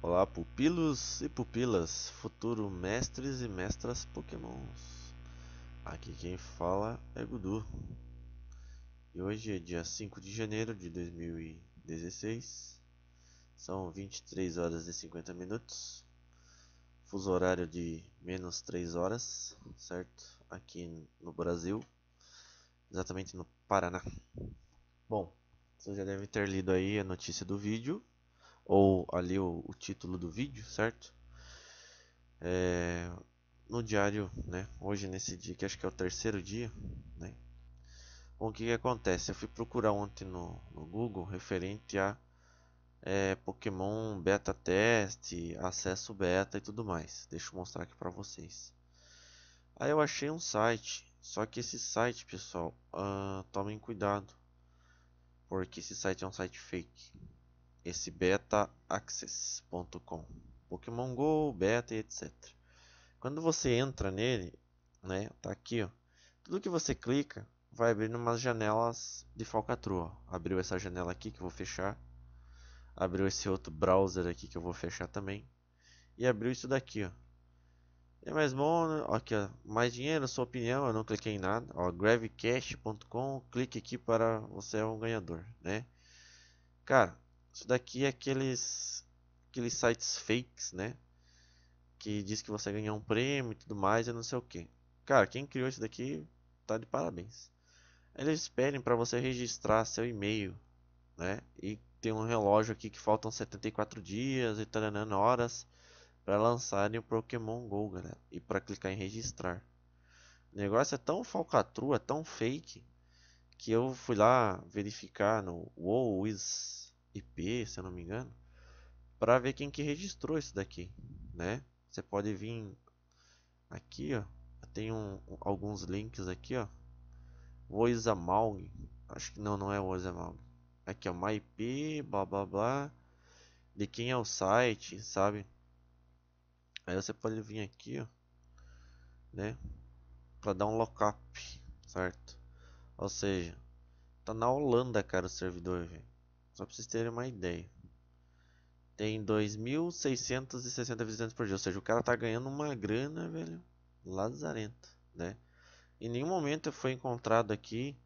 Olá, pupilos e pupilas, futuro mestres e mestras pokémons. Aqui quem fala é Gudu. E hoje é dia 5 de janeiro de 2016. São 23 horas e 50 minutos. Fuso horário de menos 3 horas, certo? Aqui no Brasil. Exatamente no Paraná. Bom, vocês já devem ter lido aí a notícia do vídeo ou ali o, o título do vídeo, certo? É, no diário, né? Hoje nesse dia que acho que é o terceiro dia, né? Bom, o que, que acontece? Eu fui procurar ontem no, no Google referente a é, Pokémon Beta Test, acesso beta e tudo mais. Deixa eu mostrar aqui para vocês. Aí eu achei um site, só que esse site, pessoal, uh, tomem cuidado, porque esse site é um site fake esse betaaccess.com, Pokémon Go, beta e etc. Quando você entra nele, né, tá aqui, ó. Tudo que você clica vai abrir umas janelas de falcatrua. Abriu essa janela aqui que eu vou fechar. Abriu esse outro browser aqui que eu vou fechar também. E abriu isso daqui, ó. É mais bom, né? aqui ó, mais dinheiro, sua opinião, eu não cliquei em nada. Ó, gravecash.com, clique aqui para você é um ganhador, né? Cara, isso daqui é aqueles, aqueles sites fakes, né? Que diz que você ganhou um prêmio e tudo mais e não sei o que. Cara, quem criou isso daqui tá de parabéns. Eles pedem para você registrar seu e-mail, né? E tem um relógio aqui que faltam 74 dias e taranana horas para lançarem o Pokémon Go, galera. E para clicar em registrar. O negócio é tão falcatrua, tão fake, que eu fui lá verificar no WoWiz IP, se eu não me engano, para ver quem que registrou isso daqui, né? Você pode vir aqui, ó, tem um, alguns links aqui, ó. Oizamalg, acho que não, não é Oizamalg. Aqui ó, MyP, blá blá blá. De quem é o site, sabe? Aí você pode vir aqui, ó, né? Para dar um lockup, certo? Ou seja, tá na Holanda, cara, o servidor, velho. Só para vocês terem uma ideia. Tem 2.660 visitantes por dia. Ou seja, o cara tá ganhando uma grana, velho. Lazarento, né? Em nenhum momento foi encontrado aqui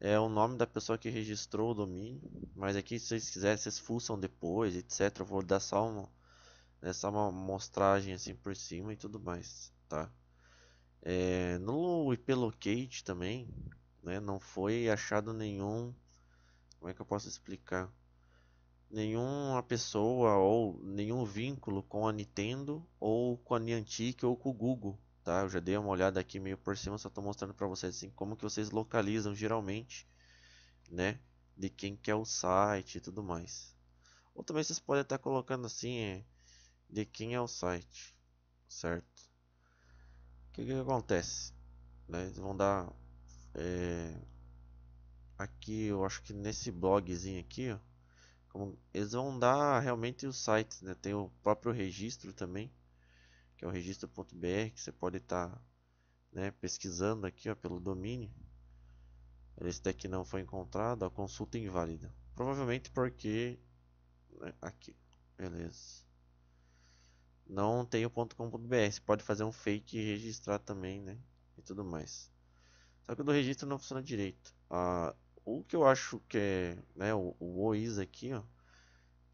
é o nome da pessoa que registrou o domínio. Mas aqui, se vocês quiserem, vocês fuçam depois, etc. Eu vou dar só uma, né, só uma mostragem assim por cima e tudo mais, tá? É, no IP Locate também, né, não foi achado nenhum como é que eu posso explicar? Nenhuma pessoa ou nenhum vínculo com a Nintendo ou com a Niantic ou com o Google, tá? Eu já dei uma olhada aqui meio por cima, só estou mostrando para vocês assim como que vocês localizam geralmente, né? De quem que é o site e tudo mais. Ou também vocês podem estar colocando assim, é, de quem é o site, certo? O que, que acontece? Né? Eles vão dar é, aqui, eu acho que nesse blogzinho aqui, ó, como eles vão dar realmente o site né? Tem o próprio registro também, que é o registro.br, que você pode estar tá, né, pesquisando aqui ó, pelo domínio. Esse daqui não foi encontrado, a consulta inválida. Provavelmente porque... Né, aqui, beleza. Não tem o .com.br, você pode fazer um fake e registrar também, né? E tudo mais. Só que o do registro não funciona direito. Ah, o que eu acho que é né, o, o OIS aqui, ó,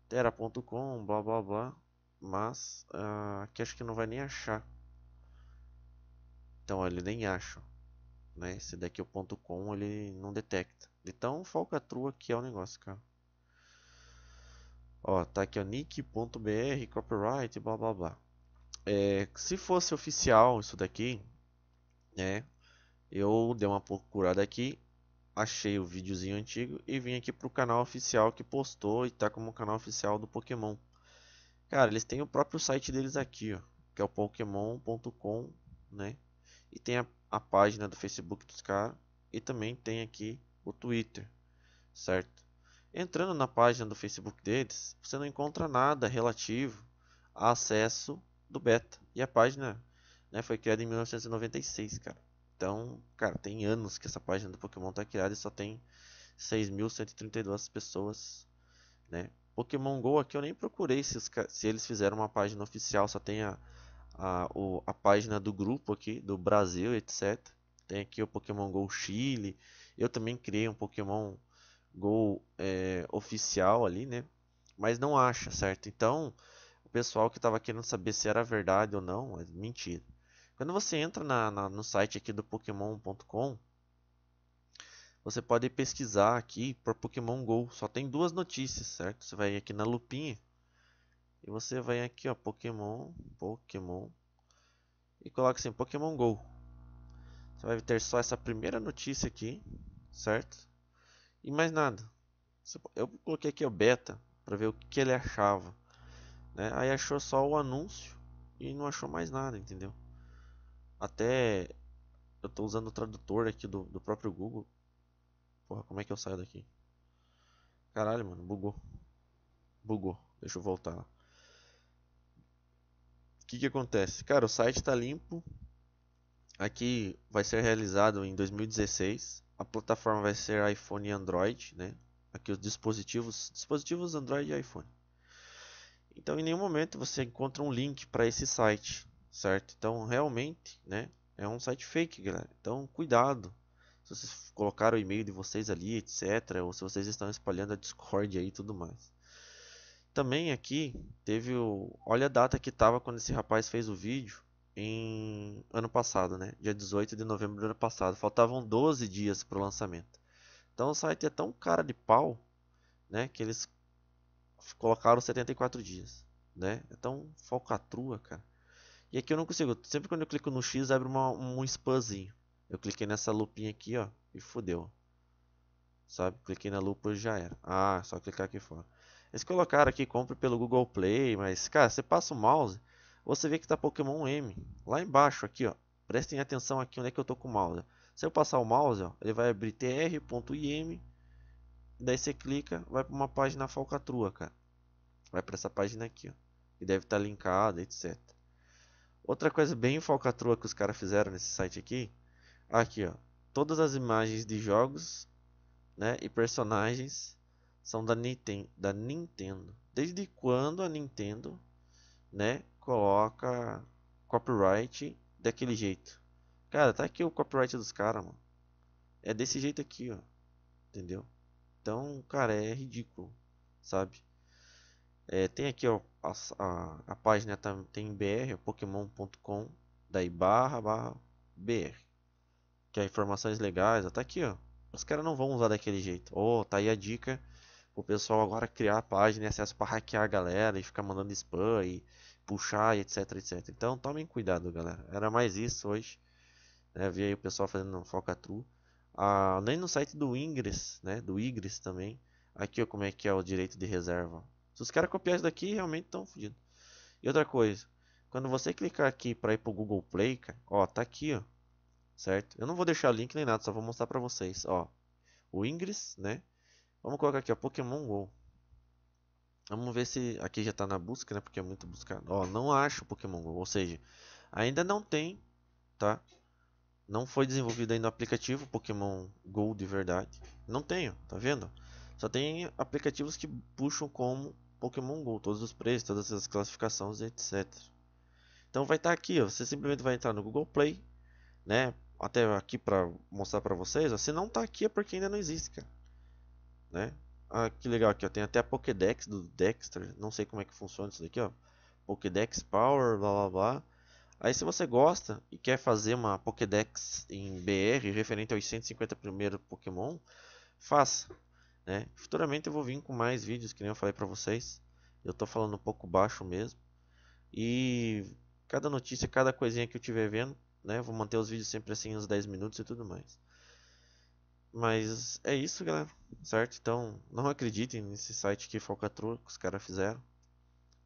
Terra.com, blá blá blá, mas uh, ah, aqui acho que não vai nem achar. Então ele nem acha, né? Esse daqui é o ponto .com ele não detecta. Então falcatrua aqui é o negócio, cara. Ó, tá aqui o nick.br, copyright, blá blá blá. É, se fosse oficial isso daqui, né? Eu dei uma procurada aqui achei o videozinho antigo e vim aqui pro canal oficial que postou e tá como canal oficial do Pokémon. Cara, eles têm o próprio site deles aqui, ó, que é o pokémon.com, né? E tem a, a página do Facebook dos caras e também tem aqui o Twitter, certo? Entrando na página do Facebook deles, você não encontra nada relativo a acesso do beta. E a página né, foi criada em 1996, cara. Então, cara, tem anos que essa página do Pokémon tá criada e só tem 6.132 pessoas, né? Pokémon Go aqui eu nem procurei se, os, se eles fizeram uma página oficial, só tem a, a, o, a página do grupo aqui, do Brasil, etc. Tem aqui o Pokémon Go Chile. Eu também criei um Pokémon Go é, oficial ali, né? Mas não acha, certo? Então, o pessoal que estava querendo saber se era verdade ou não, é mentira. Quando você entra na, na, no site aqui do Pokémon.com, você pode pesquisar aqui por Pokémon Go. Só tem duas notícias, certo? Você vai aqui na lupinha e você vai aqui, ó, Pokémon, Pokémon e coloca assim Pokémon Go. Você vai ter só essa primeira notícia aqui, certo? E mais nada. Eu coloquei aqui o beta para ver o que ele achava, né? Aí achou só o anúncio e não achou mais nada, entendeu? Até eu estou usando o tradutor aqui do, do próprio Google. Porra, como é que eu saio daqui? Caralho, mano, bugou. Bugou. Deixa eu voltar O que, que acontece? Cara, o site está limpo. Aqui vai ser realizado em 2016. A plataforma vai ser iPhone e Android, né? Aqui os dispositivos, dispositivos Android e iPhone. Então, em nenhum momento você encontra um link para esse site certo? Então, realmente, né, é um site fake, galera. Então, cuidado. Se vocês colocaram o e-mail de vocês ali, etc, ou se vocês estão espalhando a Discord aí e tudo mais. Também aqui teve o, olha a data que estava quando esse rapaz fez o vídeo em ano passado, né? Dia 18 de novembro do ano passado. Faltavam 12 dias para o lançamento. Então o site é tão cara de pau, né, que eles colocaram 74 dias, né? É tão falcatrua, cara. E aqui eu não consigo. Sempre quando eu clico no X, abre uma, um spamzinho. Eu cliquei nessa lupinha aqui, ó. E fodeu. Sabe? Cliquei na lupa e já era. Ah, só clicar aqui fora. Eles colocaram aqui, compre pelo Google Play. Mas, cara, você passa o mouse, você vê que tá Pokémon M. Lá embaixo, aqui, ó. Prestem atenção aqui onde é que eu tô com o mouse. Se eu passar o mouse, ó, ele vai abrir tr.im. Daí você clica, vai para uma página falcatrua, cara. Vai para essa página aqui, ó. E deve estar tá linkada, etc. Outra coisa bem falcatrua que os caras fizeram nesse site aqui, aqui ó, todas as imagens de jogos, né, e personagens são da, da Nintendo. Desde quando a Nintendo, né, coloca copyright daquele jeito? Cara, tá aqui o copyright dos caras, mano. É desse jeito aqui, ó. Entendeu? Então, cara, é ridículo, sabe? É, tem aqui ó, a, a, a página tá, tem BR, pokémon.com, daí barra, barra, BR. Que é informações legais, ó, tá aqui ó. Os caras não vão usar daquele jeito. ou oh, tá aí a dica o pessoal agora criar a página e acesso para hackear a galera e ficar mandando spam e puxar e etc, etc. Então tomem cuidado, galera. Era mais isso hoje. Né? Vi aí o pessoal fazendo um foca Ah, nem no site do Ingress, né? Do Igres também. Aqui ó, como é que é o direito de reserva. Se os caras copiar isso daqui, realmente estão fodidos. E outra coisa, quando você clicar aqui para ir pro Google Play, cara, ó, tá aqui, ó. Certo? Eu não vou deixar link nem nada, só vou mostrar para vocês, ó. O Ingress, né? Vamos colocar aqui, ó, Pokémon GO. Vamos ver se aqui já tá na busca, né? Porque é muito buscado. Ó, não acho Pokémon GO, ou seja, ainda não tem, tá? Não foi desenvolvido ainda o aplicativo Pokémon GO de verdade. Não tenho, tá vendo? Só tem aplicativos que puxam como Pokémon GO, todos os preços, todas as classificações, etc. Então vai estar tá aqui, ó, você simplesmente vai entrar no Google Play, né? Até aqui para mostrar para vocês, ó, se não está aqui é porque ainda não existe, cara. Né? Ah, que legal aqui, ó, tem até a Pokédex do Dexter, não sei como é que funciona isso daqui, ó. Pokédex Power, blá blá blá. Aí se você gosta e quer fazer uma Pokédex em BR referente aos 150 primeiros Pokémon, faça. Né? Futuramente eu vou vir com mais vídeos, que nem eu falei para vocês. Eu estou falando um pouco baixo mesmo. E cada notícia, cada coisinha que eu tiver vendo, né? Vou manter os vídeos sempre assim, uns 10 minutos e tudo mais. Mas é isso, galera, certo? Então, não acreditem nesse site que Foca que os caras fizeram.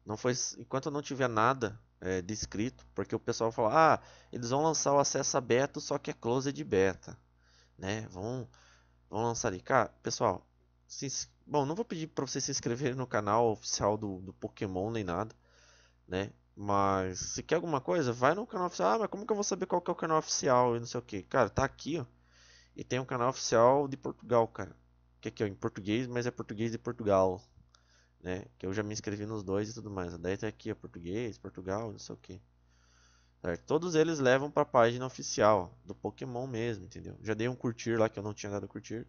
Não foi, enquanto não tiver nada é, descrito, porque o pessoal fala, ah, eles vão lançar o acesso aberto, só que é closed beta, né? Vão, vão lançar ali, cara, pessoal, se, bom, não vou pedir para você se inscrever no canal oficial do, do Pokémon nem nada, né? Mas se quer alguma coisa, vai no canal oficial. Ah, mas como que eu vou saber qual que é o canal oficial e não sei o que? Cara, tá aqui, ó. E tem um canal oficial de Portugal, cara. Que aqui é em português, mas é português de Portugal, né? Que eu já me inscrevi nos dois e tudo mais. Daí tá aqui, ó, português, Portugal, não sei o que. Certo? Todos eles levam para a página oficial do Pokémon mesmo, entendeu? Já dei um curtir lá que eu não tinha dado curtir.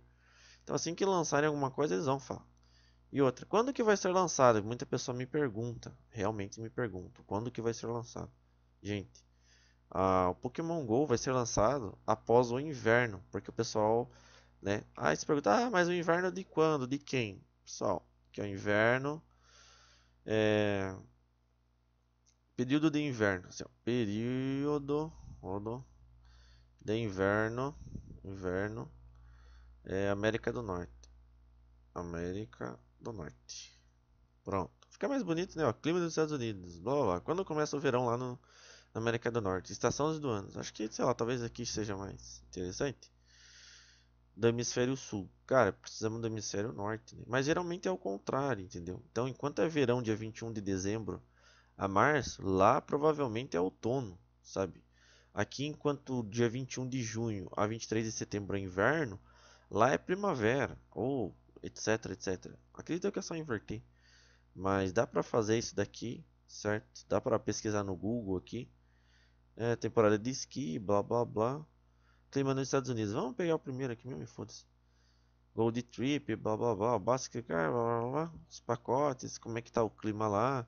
Então assim que lançarem alguma coisa, eles vão falar. E outra, quando que vai ser lançado? Muita pessoa me pergunta, realmente me pergunta, quando que vai ser lançado? Gente, ah, o Pokémon GO vai ser lançado após o inverno, porque o pessoal, né, aí se pergunta, ah, mas o inverno é de quando, de quem? Pessoal, que é o inverno, é... Período de inverno, assim, ó, período, de inverno, inverno, é América do Norte. América do Norte. Pronto. Fica mais bonito, né? clima dos Estados Unidos. Blá blá blá. Quando começa o verão lá no, na América do Norte? Estações do ano. Acho que, sei lá, talvez aqui seja mais interessante. Do hemisfério sul. Cara, precisamos do hemisfério norte, né? Mas geralmente é o contrário, entendeu? Então, enquanto é verão, dia 21 de dezembro a março, lá provavelmente é outono, sabe? Aqui, enquanto dia 21 de junho a 23 de setembro é inverno, Lá é primavera, ou etc, etc. Acredito que é só inverter Mas dá para fazer isso daqui, certo? Dá para pesquisar no Google aqui. É, temporada de esqui, blá blá blá. Clima nos Estados Unidos. Vamos pegar o primeiro aqui mesmo, foda-se. Gold Trip, blá blá blá. Basta clicar, blá blá blá. Os pacotes, como é que tá o clima lá.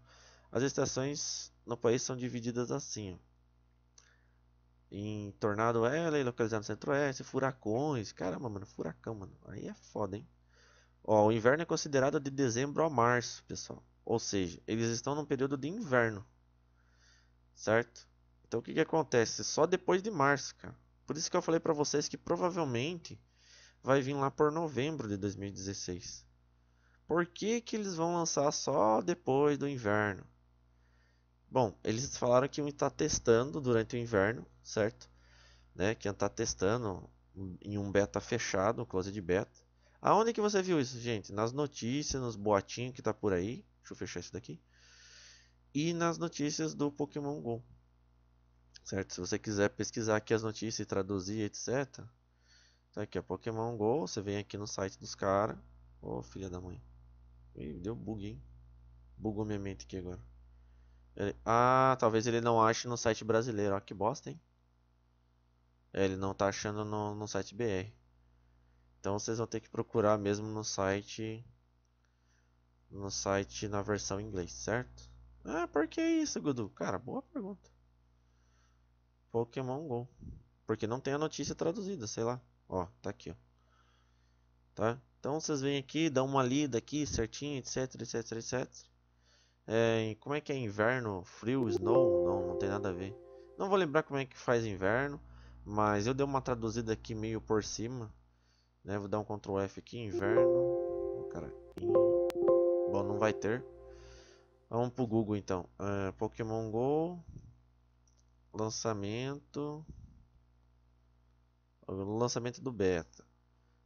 As estações no país são divididas assim, ó. Em Tornado Alley, localizado no Centro-Oeste, furacões. Caramba, mano, furacão, mano. Aí é foda, hein? Ó, o inverno é considerado de dezembro a março, pessoal. Ou seja, eles estão num período de inverno. Certo? Então o que, que acontece? Só depois de março, cara. Por isso que eu falei para vocês que provavelmente vai vir lá por novembro de 2016. Por que, que eles vão lançar só depois do inverno? Bom, eles falaram que um está testando durante o inverno certo? Né? Que está testando em um beta fechado, um close de beta. Aonde que você viu isso, gente? Nas notícias, nos boatinhos que tá por aí. Deixa eu fechar isso daqui. E nas notícias do Pokémon GO. Certo? Se você quiser pesquisar aqui as notícias e traduzir, etc. Tá aqui, ó, Pokémon GO. Você vem aqui no site dos caras. Ô, oh, filha da mãe. Ih, deu bug, hein? Bugou minha mente aqui agora. Ele... Ah, talvez ele não ache no site brasileiro. Ó, que bosta, hein? É, ele não tá achando no, no site BR. Então vocês vão ter que procurar mesmo no site no site na versão inglês, certo? Ah, por que isso, Gudu? Cara, boa pergunta. Pokémon Go. Porque não tem a notícia traduzida, sei lá. Ó, tá aqui, ó. Tá? Então vocês vêm aqui, dão uma lida aqui certinho, etc, etc, etc. É, como é que é inverno? Frio, snow? Não, não tem nada a ver. Não vou lembrar como é que faz inverno. Mas eu dei uma traduzida aqui meio por cima. Né? Vou dar um Ctrl F aqui, inverno. Oh, cara. Bom, não vai ter. Vamos pro Google então. Uh, Pokémon GO. Lançamento. Lançamento do beta.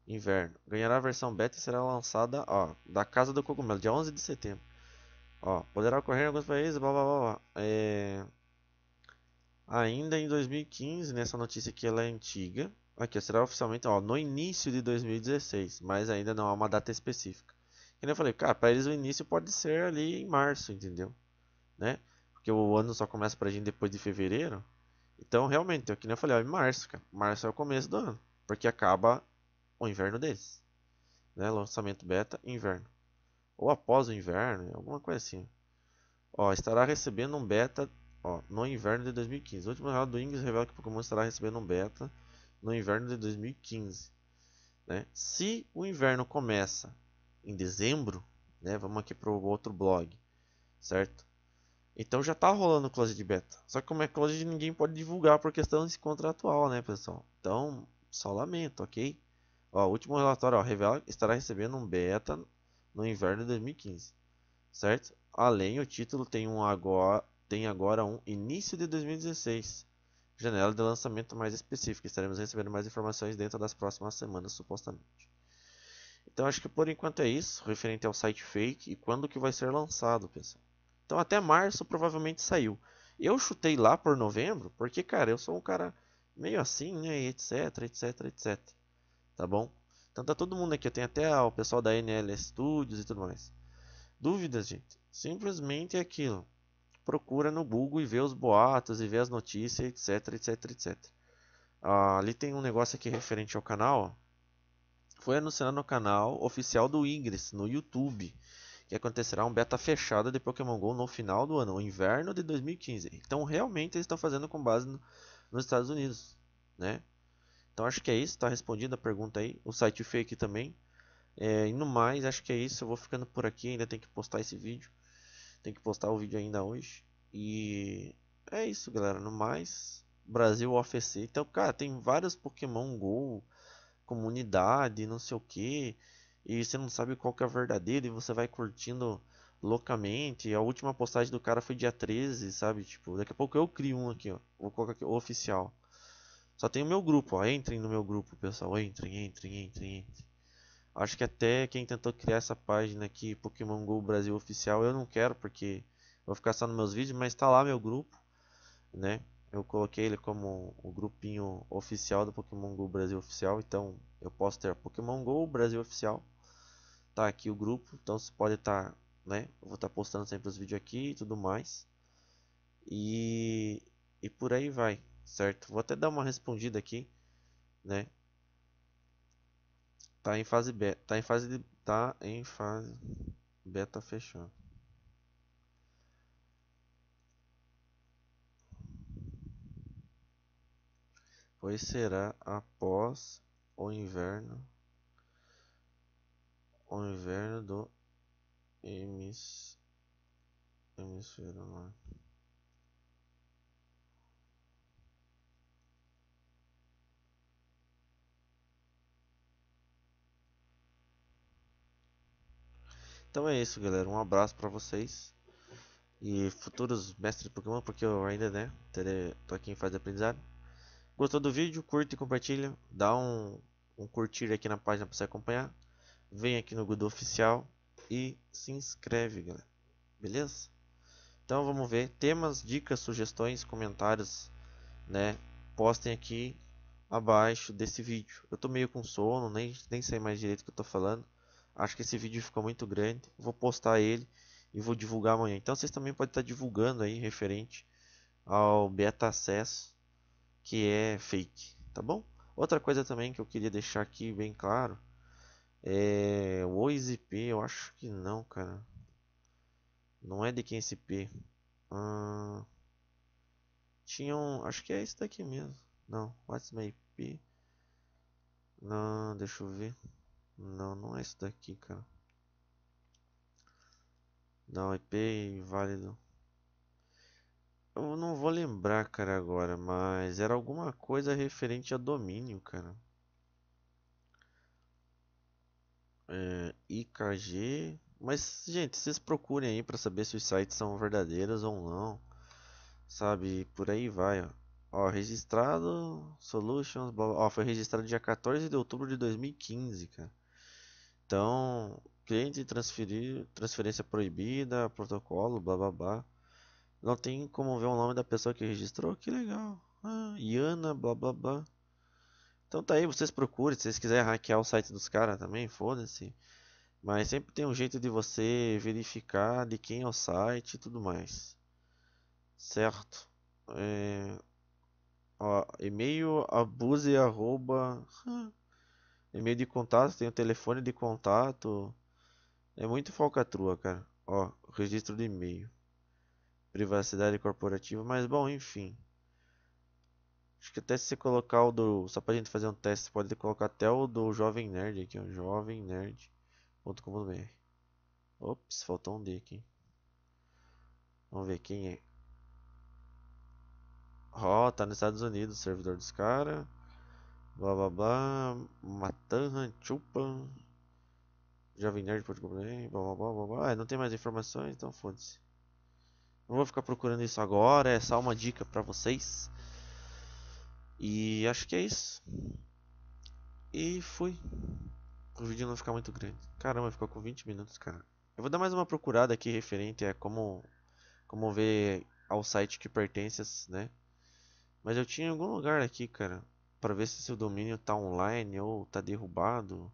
Inverno. Ganhará a versão beta e será lançada ó, da Casa do Cogumelo, dia 11 de setembro. Ó, poderá ocorrer em alguns países, blá blá blá. blá. É... Ainda em 2015, nessa né, notícia aqui ela é antiga. Aqui será oficialmente ó, no início de 2016, mas ainda não há uma data específica. E eu falei, cara, para eles o início pode ser ali em março, entendeu? Né? Porque o ano só começa pra gente depois de fevereiro. Então, realmente, aqui eu falei, ó, em março, cara. Março é o começo do ano, porque acaba o inverno deles. Né? Lançamento beta, inverno. Ou após o inverno, alguma coisa assim. Ó, estará recebendo um beta Ó, no inverno de 2015. O último relatório do Ings revela que o Pokémon estará recebendo um beta no inverno de 2015. Né? Se o inverno começa em dezembro, né? vamos aqui para o outro blog, certo? Então já está rolando close de beta. Só que como é close ninguém pode divulgar por questão contratual, né, pessoal? Então, só lamento, ok? Ó, o último relatório ó, revela que estará recebendo um beta no inverno de 2015, certo? Além, o título tem um agora, tem agora um início de 2016. Janela de lançamento mais específica. Estaremos recebendo mais informações dentro das próximas semanas, supostamente. Então acho que por enquanto é isso, referente ao site fake e quando que vai ser lançado, pessoal. Então até março provavelmente saiu. Eu chutei lá por novembro, porque cara, eu sou um cara meio assim, né, etc, etc, etc. Tá bom? Então tá todo mundo aqui, eu tenho até ah, o pessoal da NL Studios e tudo mais. Dúvidas, gente? Simplesmente é aquilo procura no Google e vê os boatos e vê as notícias, etc, etc, etc. Ah, ali tem um negócio aqui referente ao canal. Foi anunciado no canal oficial do Ingress, no YouTube, que acontecerá um beta fechado de Pokémon GO no final do ano, o inverno de 2015. Então realmente eles estão fazendo com base no, nos Estados Unidos, né? Então acho que é isso, está respondida a pergunta aí. O site fake também. É, e no mais, acho que é isso. Eu vou ficando por aqui, ainda tem que postar esse vídeo. Tem que postar o vídeo ainda hoje. E é isso, galera. No mais, Brasil OFC. Então, cara, tem vários Pokémon Go, comunidade, não sei o que. E você não sabe qual que é a verdadeira e você vai curtindo loucamente. A última postagem do cara foi dia 13, sabe? Tipo, daqui a pouco eu crio um aqui, ó. Vou colocar aqui oficial. Só tem o meu grupo, ó. Entrem no meu grupo, pessoal. Entrem, entrem, entrem, entrem. Acho que até quem tentou criar essa página aqui, Pokémon Go Brasil Oficial, eu não quero porque vou ficar só nos meus vídeos, mas está lá meu grupo, né? Eu coloquei ele como o grupinho oficial do Pokémon Go Brasil Oficial, então eu posso ter Pokémon Go Brasil Oficial. Tá aqui o grupo, então você pode estar, tá, né? Eu vou estar tá postando sempre os vídeos aqui e tudo mais. E e por aí vai, certo? Vou até dar uma respondida aqui, né? Tá em fase beta. Tá em fase de, tá em fase beta fechando. Pois será após o inverno o inverno do hemisfério norte. Então é isso, galera. Um abraço para vocês. E futuros mestres de Pokémon, porque eu ainda, né, tô aqui em fase de aprendizado. Gostou do vídeo? Curte e compartilha. Dá um, um curtir aqui na página para você acompanhar. Vem aqui no Gudu Oficial e se inscreve, galera. Beleza? Então vamos ver. Temas, dicas, sugestões, comentários, né? Postem aqui abaixo desse vídeo. Eu tô meio com sono, nem, nem sei mais direito o que eu tô falando. Acho que esse vídeo ficou muito grande. Vou postar ele e vou divulgar amanhã. Então vocês também podem estar divulgando aí referente ao beta acesso que é fake, tá bom? Outra coisa também que eu queria deixar aqui bem claro é o ISP, eu acho que não, cara. Não é de quem é esse P. Ah, tinha um, acho que é esse daqui mesmo. Não, what's my IP? Não, deixa eu ver. Não, não é isso daqui, cara. um IP válido. Eu não vou lembrar, cara, agora, mas era alguma coisa referente a domínio, cara. É, IKG. Mas, gente, vocês procurem aí para saber se os sites são verdadeiros ou não. Sabe, por aí vai, ó. Ó, registrado, Solutions, blá, blá. ó, foi registrado dia 14 de outubro de 2015, cara. Então, cliente transferir, transferência proibida, protocolo, blá blá blá. Não tem como ver o nome da pessoa que registrou, que legal. Ah, Iana, blá blá blá. Então tá aí, vocês procurem, se vocês quiserem hackear o site dos caras também, foda-se. Mas sempre tem um jeito de você verificar de quem é o site e tudo mais. Certo? É... Ó, e-mail abuse arroba... Hum. E-mail de contato, tem o telefone de contato. É muito falcatrua, cara. Ó, registro de e-mail. Privacidade corporativa, mas bom, enfim. Acho que até se você colocar o do. Só pra gente fazer um teste, pode colocar até o do Jovem Nerd aqui, ó. Um Jovem Ops, faltou um D aqui. Vamos ver quem é. Ó, oh, tá nos Estados Unidos, servidor dos caras. Blá blá blá. Matanhan, Chupan. Jovem Nerd pode comprar. Blá blá blá blá blá. Ah, não tem mais informações, então foda-se. Não vou ficar procurando isso agora. É só uma dica pra vocês. E acho que é isso. E fui. O vídeo não ficar muito grande. Caramba, ficou com 20 minutos, cara. Eu vou dar mais uma procurada aqui referente a como, como ver ao site que pertence, né? Mas eu tinha em algum lugar aqui, cara para ver se seu domínio está online ou está derrubado.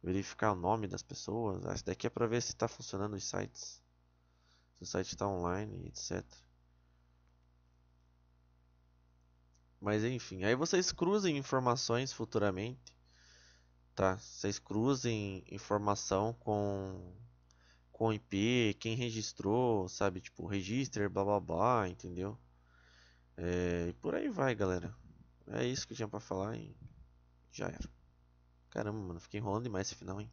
Verificar o nome das pessoas. Ah, isso daqui é para ver se está funcionando os sites. Se o site está online, etc. Mas enfim, aí vocês cruzem informações futuramente. Tá? Vocês cruzem informação com com IP, quem registrou, sabe? Tipo, register, blá blá blá, entendeu? É, e por aí vai, galera. É isso que eu tinha pra falar e já era. Caramba, mano, fiquei enrolando demais esse final, hein.